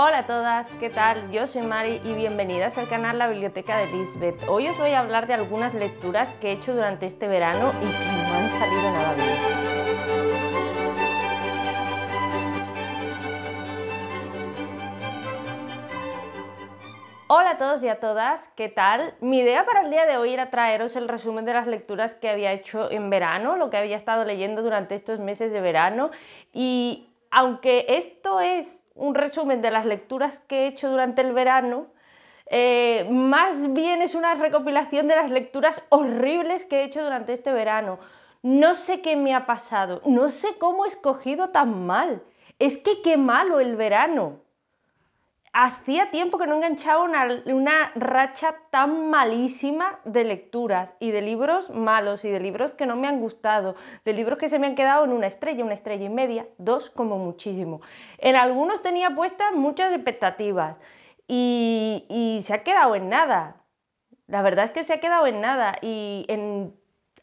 Hola a todas, ¿qué tal? Yo soy Mari y bienvenidas al canal La Biblioteca de Lisbeth. Hoy os voy a hablar de algunas lecturas que he hecho durante este verano y que no han salido nada bien. Hola a todos y a todas, ¿qué tal? Mi idea para el día de hoy era traeros el resumen de las lecturas que había hecho en verano, lo que había estado leyendo durante estos meses de verano y aunque esto es un resumen de las lecturas que he hecho durante el verano. Eh, más bien es una recopilación de las lecturas horribles que he hecho durante este verano. No sé qué me ha pasado, no sé cómo he escogido tan mal. Es que qué malo el verano hacía tiempo que no enganchaba una, una, racha tan malísima de lecturas y de libros malos y de libros que no me han gustado, de libros que se me han quedado en una estrella, una estrella y media, dos como muchísimo. En algunos tenía puestas muchas expectativas y, y se ha quedado en nada. La verdad es que se ha quedado en nada y en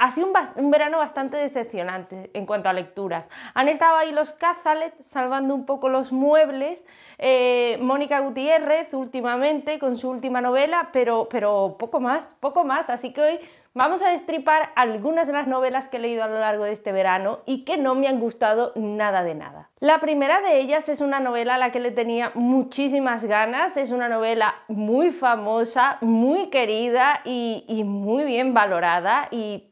ha sido un, verano bastante decepcionante en cuanto a lecturas. Han estado ahí los Cazalet salvando un poco los muebles, eh, Mónica Gutiérrez últimamente con su última novela, pero, pero poco más, poco más. Así que hoy vamos a destripar algunas de las novelas que he leído a lo largo de este verano y que no me han gustado nada de nada. La primera de ellas es una novela a la que le tenía muchísimas ganas, es una novela muy famosa, muy querida y, y muy bien valorada y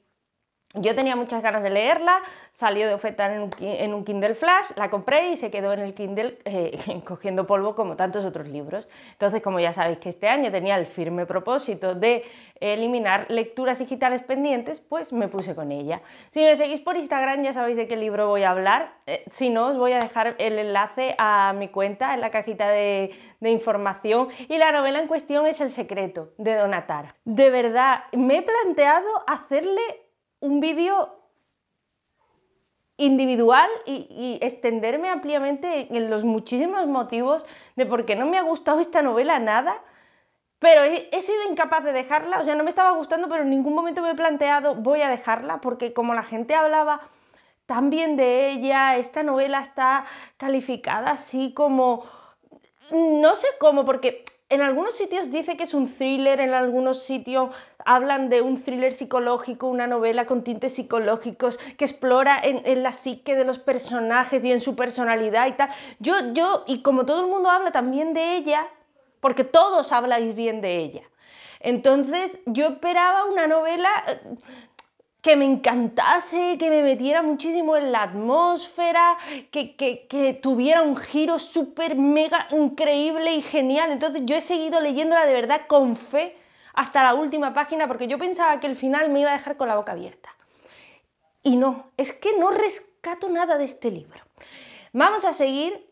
yo tenía muchas ganas de leerla, salió de oferta en un, Kindle Flash, la compré y se quedó en el Kindle eh, cogiendo polvo como tantos otros libros. Entonces, como ya sabéis que este año tenía el firme propósito de eliminar lecturas digitales pendientes, pues me puse con ella. Si me seguís por Instagram ya sabéis de qué libro voy a hablar. Eh, si no, os voy a dejar el enlace a mi cuenta en la cajita de, de información. Y la novela en cuestión es El secreto de Donatar. De verdad, me he planteado hacerle un vídeo individual y, extenderme ampliamente en los muchísimos motivos de por qué no me ha gustado esta novela nada, pero he, he, sido incapaz de dejarla, o sea, no me estaba gustando, pero en ningún momento me he planteado voy a dejarla, porque como la gente hablaba tan bien de ella, esta novela está calificada así como... No sé cómo, porque en algunos sitios dice que es un thriller, en algunos sitios hablan de un thriller psicológico, una novela con tintes psicológicos que explora en, la psique de los personajes y en su personalidad y tal. Yo, yo, y como todo el mundo habla también de ella, porque todos habláis bien de ella. Entonces yo esperaba una novela eh, que me encantase, que me metiera muchísimo en la atmósfera, que, que, tuviera un giro súper, mega, increíble y genial. Entonces yo he seguido leyéndola de verdad con fe hasta la última página porque yo pensaba que el final me iba a dejar con la boca abierta. Y no, es que no rescato nada de este libro. Vamos a seguir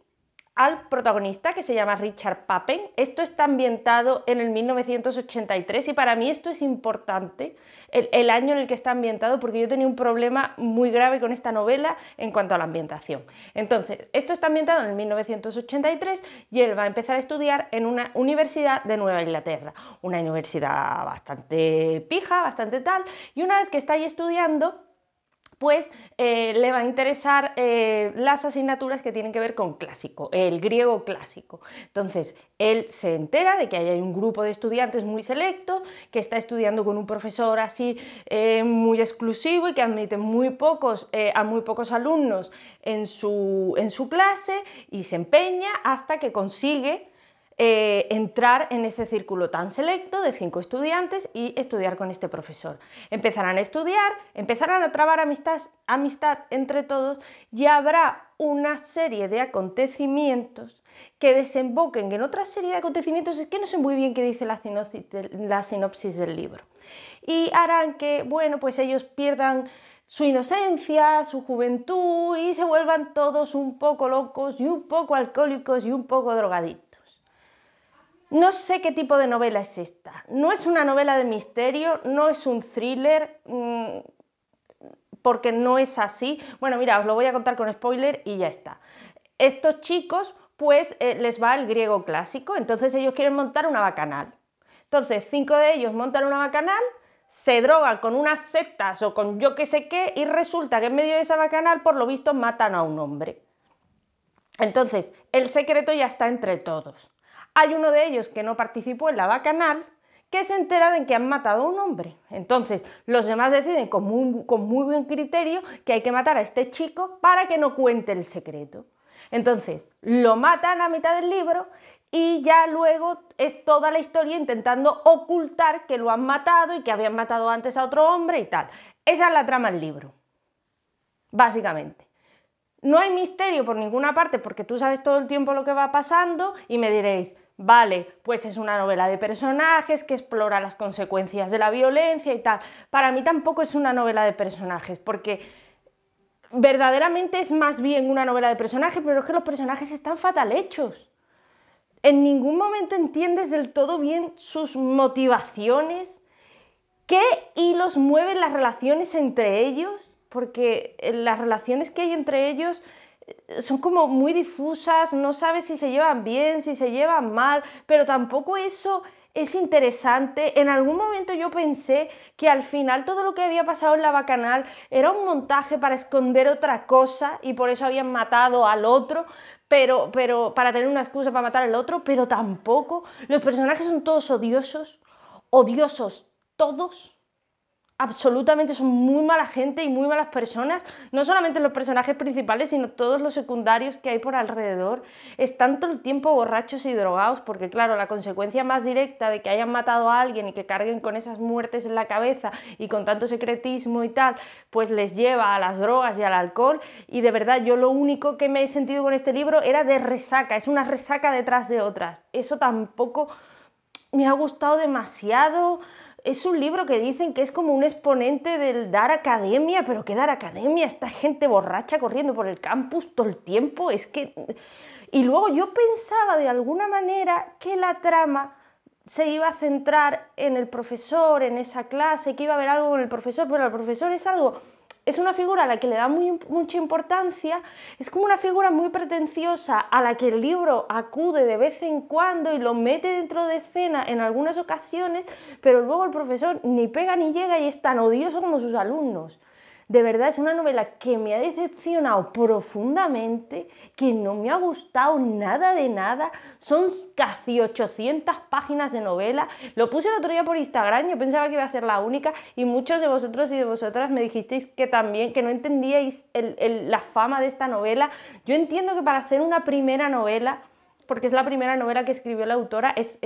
al protagonista que se llama Richard Papen. Esto está ambientado en el 1983 y para mí esto es importante, el, año en el que está ambientado, porque yo tenía un problema muy grave con esta novela en cuanto a la ambientación. Entonces, esto está ambientado en el 1983 y él va a empezar a estudiar en una universidad de Nueva Inglaterra, una universidad bastante pija, bastante tal, y una vez que está ahí estudiando, pues eh, le va a interesar eh, las asignaturas que tienen que ver con clásico, el griego clásico. Entonces, él se entera de que hay un grupo de estudiantes muy selecto, que está estudiando con un profesor así eh, muy exclusivo y que admite muy pocos, a muy pocos alumnos en su, en su clase y se empeña hasta que consigue eh, entrar en ese círculo tan selecto de cinco estudiantes y estudiar con este profesor. Empezarán a estudiar, empezarán a trabar amistad, entre todos y habrá una serie de acontecimientos que desemboquen en otra serie de acontecimientos es que no sé muy bien qué dice la sinopsis, del libro. Y harán que, bueno, pues ellos pierdan su inocencia, su juventud y se vuelvan todos un poco locos y un poco alcohólicos y un poco drogaditos. No sé qué tipo de novela es esta. No es una novela de misterio, no es un thriller, mm, porque no es así. Bueno, mira, os lo voy a contar con spoiler y ya está. Estos chicos, pues eh, les va el griego clásico, entonces ellos quieren montar una bacanal. Entonces, cinco de ellos montan una bacanal, se drogan con unas sectas o con yo qué sé qué, y resulta que en medio de esa bacanal, por lo visto, matan a un hombre. Entonces, el secreto ya está entre todos. Hay uno de ellos que no participó en la bacanal que se entera de que han matado a un hombre. Entonces, los demás deciden con muy, buen criterio que hay que matar a este chico para que no cuente el secreto. Entonces, lo matan a mitad del libro y ya luego es toda la historia intentando ocultar que lo han matado y que habían matado antes a otro hombre y tal. Esa es la trama del libro, básicamente. No hay misterio por ninguna parte porque tú sabes todo el tiempo lo que va pasando y me diréis, Vale, pues es una novela de personajes que explora las consecuencias de la violencia y tal. Para mí tampoco es una novela de personajes, porque verdaderamente es más bien una novela de personajes, pero es que los personajes están fatal hechos. En ningún momento entiendes del todo bien sus motivaciones, qué hilos mueven las relaciones entre ellos, porque eh, las relaciones que hay entre ellos son como muy difusas, no sabes si se llevan bien, si se llevan mal, pero tampoco eso es interesante. En algún momento yo pensé que al final todo lo que había pasado en la bacanal era un montaje para esconder otra cosa y por eso habían matado al otro, pero, pero para tener una excusa para matar al otro, pero tampoco. Los personajes son todos odiosos, odiosos, todos absolutamente son muy mala gente y muy malas personas. No solamente los personajes principales, sino todos los secundarios que hay por alrededor. Están todo el tiempo borrachos y drogados, porque claro, la consecuencia más directa de que hayan matado a alguien y que carguen con esas muertes en la cabeza y con tanto secretismo y tal, pues les lleva a las drogas y al alcohol. Y de verdad, yo lo único que me he sentido con este libro era de resaca, es una resaca detrás de otras. Eso tampoco me ha gustado demasiado es un libro que dicen que es como un exponente del dar academia, pero ¿qué dar academia? Esta gente borracha corriendo por el campus todo el tiempo, es que... Y luego yo pensaba de alguna manera que la trama se iba a centrar en el profesor, en esa clase, que iba a haber algo con el profesor, pero el profesor es algo es una figura a la que le da mucha importancia, es como una figura muy pretenciosa a la que el libro acude de vez en cuando y lo mete dentro de escena en algunas ocasiones, pero luego el profesor ni pega ni llega y es tan odioso como sus alumnos. De verdad es una novela que me ha decepcionado profundamente, que no me ha gustado nada de nada. Son casi 800 páginas de novela. Lo puse el otro día por Instagram, yo pensaba que iba a ser la única y muchos de vosotros y de vosotras me dijisteis que también, que no entendíais la fama de esta novela. Yo entiendo que para ser una primera novela, porque es la primera novela que escribió la autora, es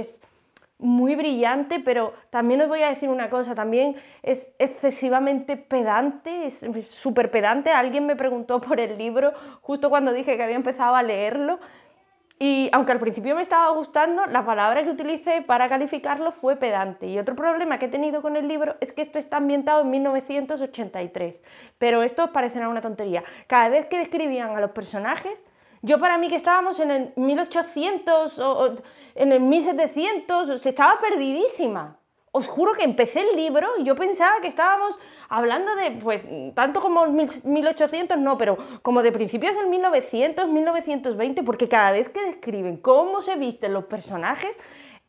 muy brillante, pero también os voy a decir una cosa, también es excesivamente pedante, es súper pedante. Alguien me preguntó por el libro justo cuando dije que había empezado a leerlo. Y aunque al principio me estaba gustando, la palabra que utilicé para calificarlo fue pedante. Y otro problema que he tenido con el libro es que esto está ambientado en 1983. Pero esto os parecerá una tontería. Cada vez que describían a los personajes, yo para mí que estábamos en el 1800 o, en el 1700, se estaba perdidísima. Os juro que empecé el libro y yo pensaba que estábamos hablando de, pues, tanto como 1800, no, pero como de principios del 1900, 1920, porque cada vez que describen cómo se visten los personajes,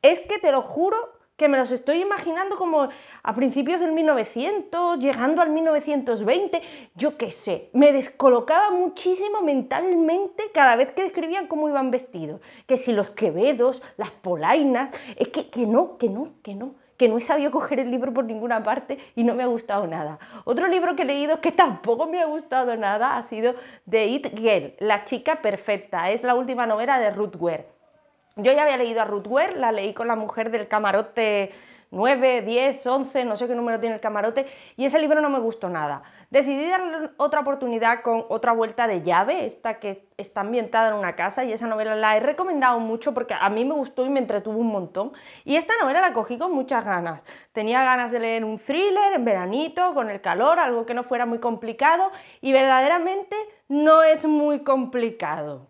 es que te lo juro que me los estoy imaginando como a principios del 1900, llegando al 1920, yo qué sé, me descolocaba muchísimo mentalmente cada vez que describían cómo iban vestidos, que si los quevedos, las polainas, es que, que no, que no, que no que no he sabido coger el libro por ninguna parte y no me ha gustado nada. Otro libro que he leído que tampoco me ha gustado nada ha sido The It Girl, La chica perfecta. Es la última novela de Ruth Ware. Yo ya había leído a Ruth Ware, la leí con la mujer del camarote 9, 10, 11, no sé qué número tiene el camarote, y ese libro no me gustó nada. Decidí darle otra oportunidad con otra vuelta de llave, esta que está ambientada en una casa, y esa novela la he recomendado mucho porque a mí me gustó y me entretuvo un montón. Y esta novela la cogí con muchas ganas. Tenía ganas de leer un thriller en veranito, con el calor, algo que no fuera muy complicado, y verdaderamente no es muy complicado.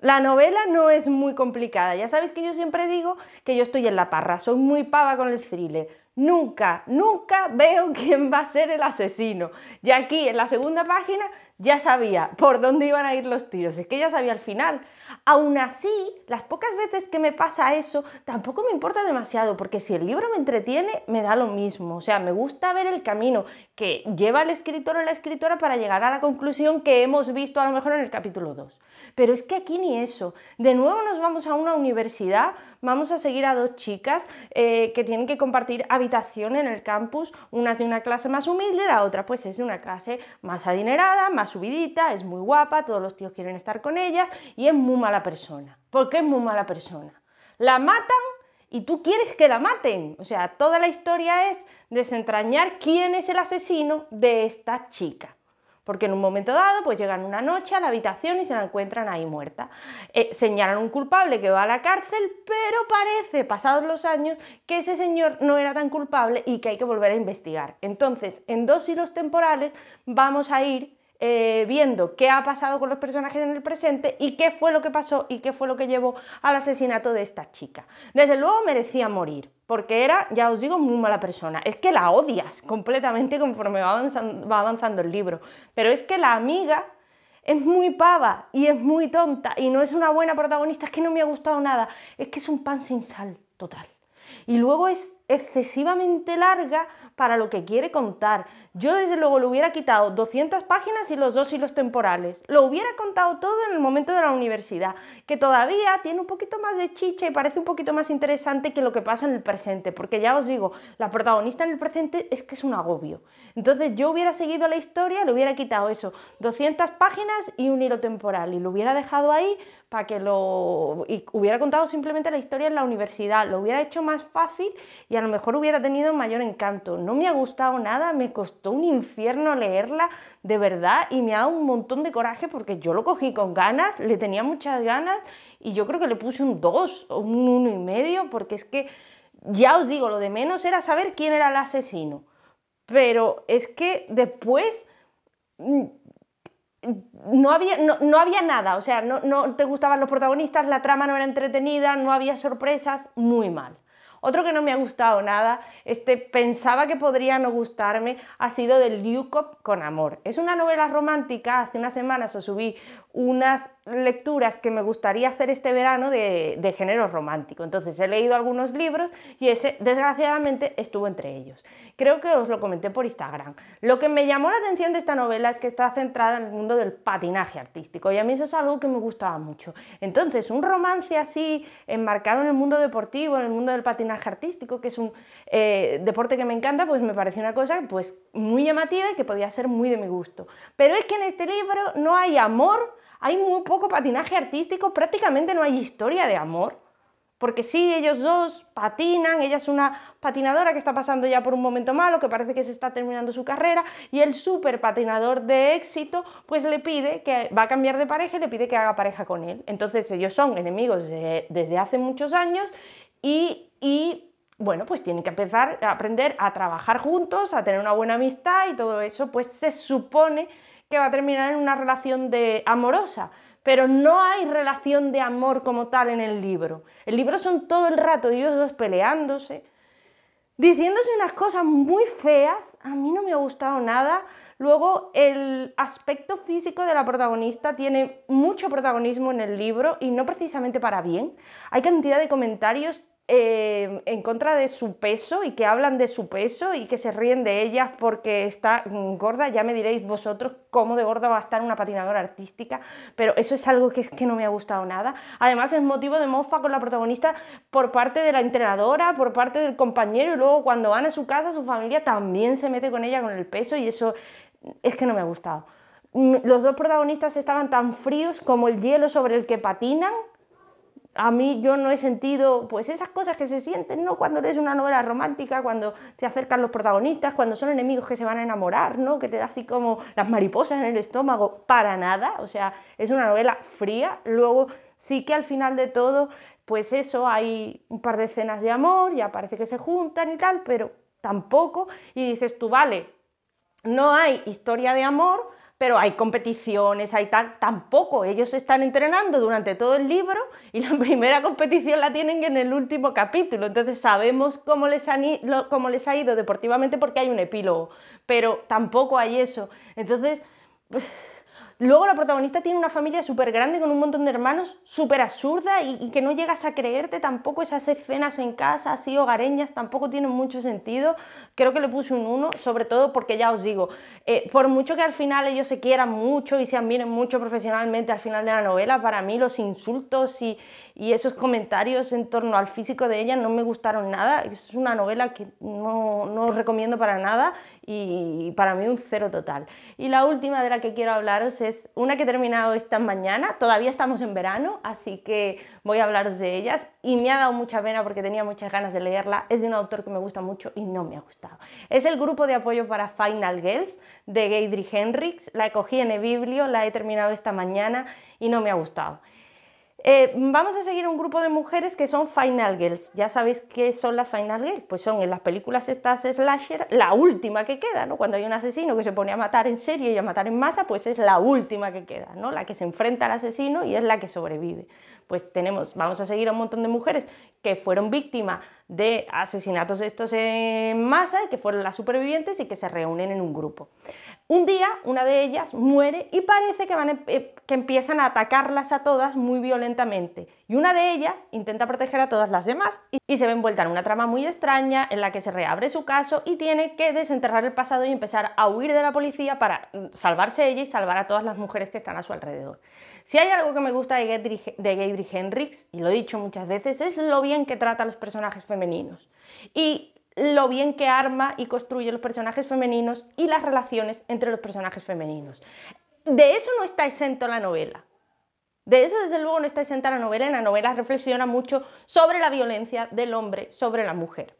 La novela no es muy complicada. Ya sabéis que yo siempre digo que yo estoy en la parra, soy muy pava con el thriller. Nunca, nunca veo quién va a ser el asesino. Y aquí en la segunda página ya sabía por dónde iban a ir los tiros, es que ya sabía al final. Aún así, las pocas veces que me pasa eso, tampoco me importa demasiado, porque si el libro me entretiene, me da lo mismo. O sea, me gusta ver el camino que lleva el escritor o la escritora para llegar a la conclusión que hemos visto a lo mejor en el capítulo 2. Pero es que aquí ni eso. De nuevo nos vamos a una universidad, vamos a seguir a dos chicas eh, que tienen que compartir habitación en el campus, unas de una clase más humilde, la otra pues es de una clase más adinerada, más subidita, es muy guapa, todos los tíos quieren estar con ella y es muy mala persona. ¿Por qué es muy mala persona? La matan y tú quieres que la maten. O sea, toda la historia es desentrañar quién es el asesino de esta chica porque en un momento dado pues llegan una noche a la habitación y se la encuentran ahí muerta. Eh, señalan un culpable que va a la cárcel, pero parece, pasados los años, que ese señor no era tan culpable y que hay que volver a investigar. Entonces, en dos hilos temporales vamos a ir eh, viendo qué ha pasado con los personajes en el presente y qué fue lo que pasó y qué fue lo que llevó al asesinato de esta chica. Desde luego merecía morir, porque era, ya os digo, muy mala persona. Es que la odias completamente conforme va avanzando, va avanzando el libro. Pero es que la amiga es muy pava y es muy tonta y no es una buena protagonista, es que no me ha gustado nada, es que es un pan sin sal total. Y luego es excesivamente larga para lo que quiere contar. Yo desde luego le hubiera quitado 200 páginas y los dos hilos temporales. Lo hubiera contado todo en el momento de la universidad, que todavía tiene un poquito más de chicha y parece un poquito más interesante que lo que pasa en el presente, porque ya os digo, la protagonista en el presente es que es un agobio. Entonces yo hubiera seguido la historia, le hubiera quitado eso, 200 páginas y un hilo temporal, y lo hubiera dejado ahí para que lo... y hubiera contado simplemente la historia en la universidad, lo hubiera hecho más fácil y a lo mejor hubiera tenido mayor encanto. No me ha gustado nada, me costó un infierno leerla, de verdad, y me ha dado un montón de coraje porque yo lo cogí con ganas, le tenía muchas ganas y yo creo que le puse un 2 o un uno y medio porque es que, ya os digo, lo de menos era saber quién era el asesino. Pero es que después mm, no había, había, nada, o sea, no te gustaban los protagonistas, la trama no era entretenida, no había sorpresas, muy mal. Otro que no me ha gustado nada, este pensaba que podría no gustarme, ha sido del cop con amor. Es una novela romántica, hace unas semanas os subí unas lecturas que me gustaría hacer este verano de género romántico. Entonces he leído algunos libros y ese desgraciadamente estuvo entre ellos. Creo que os lo comenté por Instagram. Lo que me llamó la atención de esta novela es que está centrada en el mundo del patinaje artístico y a mí eso es algo que me gustaba mucho. Entonces un romance así enmarcado en el mundo deportivo, en el mundo del patinaje, artístico, que es un eh, deporte que me encanta, pues me parece una cosa pues, muy llamativa y que podía ser muy de mi gusto. Pero es que en este libro no hay amor, hay muy poco patinaje artístico, prácticamente no hay historia de amor. Porque si ellos dos patinan, ella es una patinadora que está pasando ya por un momento malo, que parece que se está terminando su carrera, y el super patinador de éxito, pues le pide que va a cambiar de pareja y le pide que haga pareja con él. Entonces ellos son enemigos desde hace muchos años y y bueno, pues tienen que empezar a aprender a trabajar juntos, a tener una buena amistad y todo eso, pues se supone que va a terminar en una relación de amorosa, pero no hay relación de amor como tal en el libro. El libro son todo el rato ellos dos peleándose, diciéndose unas cosas muy feas, a mí no me ha gustado nada. Luego el aspecto físico de la protagonista tiene mucho protagonismo en el libro y no precisamente para bien. Hay cantidad de comentarios eh, en contra de su peso y que hablan de su peso y que se ríen de ella porque está gorda, ya me diréis vosotros cómo de gorda va a estar una patinadora artística, pero eso es algo que es que no me ha gustado nada. Además es motivo de mofa con la protagonista por parte de la entrenadora, por parte del compañero y luego cuando van a su casa su familia también se mete con ella con el peso y eso es que no me ha gustado. Mm, los dos protagonistas estaban tan fríos como el hielo sobre el que patinan a mí yo no he sentido pues esas cosas que se sienten, ¿no? Cuando lees una novela romántica, cuando te acercan los protagonistas, cuando son enemigos que se van a enamorar, ¿no? Que te da así como las mariposas en el estómago, para nada, o sea, es una novela fría, luego sí que al final de todo, pues eso, hay un par de escenas de amor, ya parece que se juntan y tal, pero tampoco, y dices tú, vale, no hay historia de amor, pero hay competiciones, hay tal, tampoco. Ellos están entrenando durante todo el libro y la primera competición la tienen en el último capítulo. Entonces sabemos cómo les, han, cómo les ha ido deportivamente porque hay un epílogo, pero tampoco hay eso. Entonces... Pues, Luego la protagonista tiene una familia súper grande con un montón de hermanos, súper absurda y, que no llegas a creerte tampoco esas escenas en casa, así hogareñas, tampoco tienen mucho sentido. Creo que le puse un 1, sobre todo porque ya os digo, eh, por mucho que al final ellos se quieran mucho y se admiren mucho profesionalmente al final de la novela, para mí los insultos y, esos comentarios en torno al físico de ella no me gustaron nada. Es una novela que no, no recomiendo para nada y, y para mí un cero total. Y la última de la que quiero hablaros es una que he terminado esta mañana, todavía estamos en verano, así que voy a hablaros de ellas y me ha dado mucha pena porque tenía muchas ganas de leerla. Es de un autor que me gusta mucho y no me ha gustado. Es el grupo de apoyo para Final Girls de Gaydry Henricks. La cogí en el biblio la he terminado esta mañana y no me ha gustado. Eh, vamos a seguir un grupo de mujeres que son Final Girls. Ya sabéis qué son las Final Girls. Pues son en las películas estas slasher, la última que queda, ¿no? Cuando hay un asesino que se pone a matar en serie y a matar en masa, pues es la última que queda, ¿no? La que se enfrenta al asesino y es la que sobrevive. Pues tenemos, vamos a seguir a un montón de mujeres que fueron víctimas de asesinatos estos en masa y que fueron las supervivientes y que se reúnen en un grupo. Un día una de ellas muere y parece que, van, eh, que empiezan a atacarlas a todas muy violentamente. Y una de ellas intenta proteger a todas las demás y, se ve envuelta en una trama muy extraña en la que se reabre su caso y tiene que desenterrar el pasado y empezar a huir de la policía para mm, salvarse ella y salvar a todas las mujeres que están a su alrededor. Si hay algo que me gusta de Gaydri de y lo he dicho muchas veces, es lo bien que trata a los personajes femeninos. Y lo bien que arma y construye los personajes femeninos y las relaciones entre los personajes femeninos. De eso no está exento la novela. De eso, desde luego, no está exenta la novela. En la novela reflexiona mucho sobre la violencia del hombre sobre la mujer.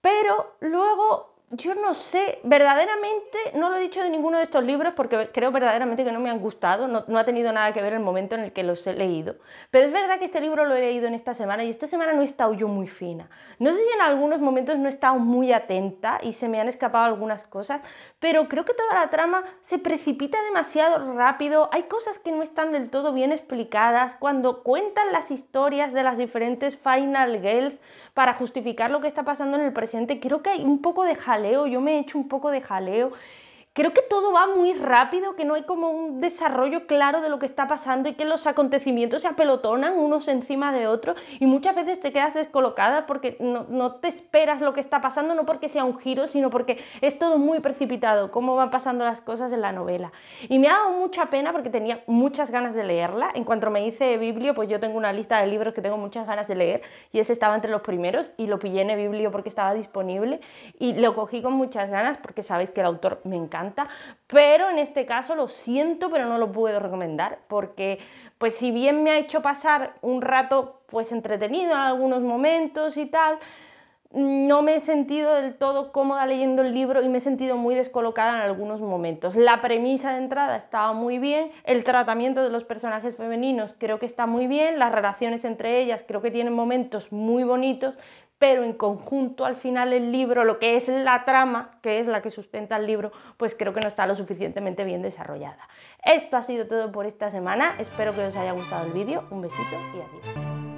Pero luego yo no sé, verdaderamente no lo he dicho de ninguno de estos libros porque creo verdaderamente que no me han gustado, no, ha tenido nada que ver el momento en el que los he leído. Pero es verdad que este libro lo he leído en esta semana y esta semana no he estado yo muy fina. No sé si en algunos momentos no he estado muy atenta y se me han escapado algunas cosas, pero creo que toda la trama se precipita demasiado rápido, hay cosas que no están del todo bien explicadas, cuando cuentan las historias de las diferentes Final Girls para justificar lo que está pasando en el presente, creo que hay un poco de jaleo yo me he hecho un poco de jaleo creo que todo va muy rápido, que no hay como un desarrollo claro de lo que está pasando y que los acontecimientos se apelotonan unos encima de otros y muchas veces te quedas descolocada porque no, no, te esperas lo que está pasando, no porque sea un giro, sino porque es todo muy precipitado, cómo van pasando las cosas en la novela. Y me ha dado mucha pena porque tenía muchas ganas de leerla. En cuanto me hice Biblio, pues yo tengo una lista de libros que tengo muchas ganas de leer y ese estaba entre los primeros y lo pillé en Biblio porque estaba disponible y lo cogí con muchas ganas porque sabéis que el autor me encanta pero en este caso lo siento, pero no lo puedo recomendar, porque pues si bien me ha hecho pasar un rato pues entretenido en algunos momentos y tal, no me he sentido del todo cómoda leyendo el libro y me he sentido muy descolocada en algunos momentos. La premisa de entrada estaba muy bien, el tratamiento de los personajes femeninos creo que está muy bien, las relaciones entre ellas creo que tienen momentos muy bonitos, pero en conjunto al final el libro, lo que es la trama, que es la que sustenta el libro, pues creo que no está lo suficientemente bien desarrollada. Esto ha sido todo por esta semana, espero que os haya gustado el vídeo, un besito y adiós.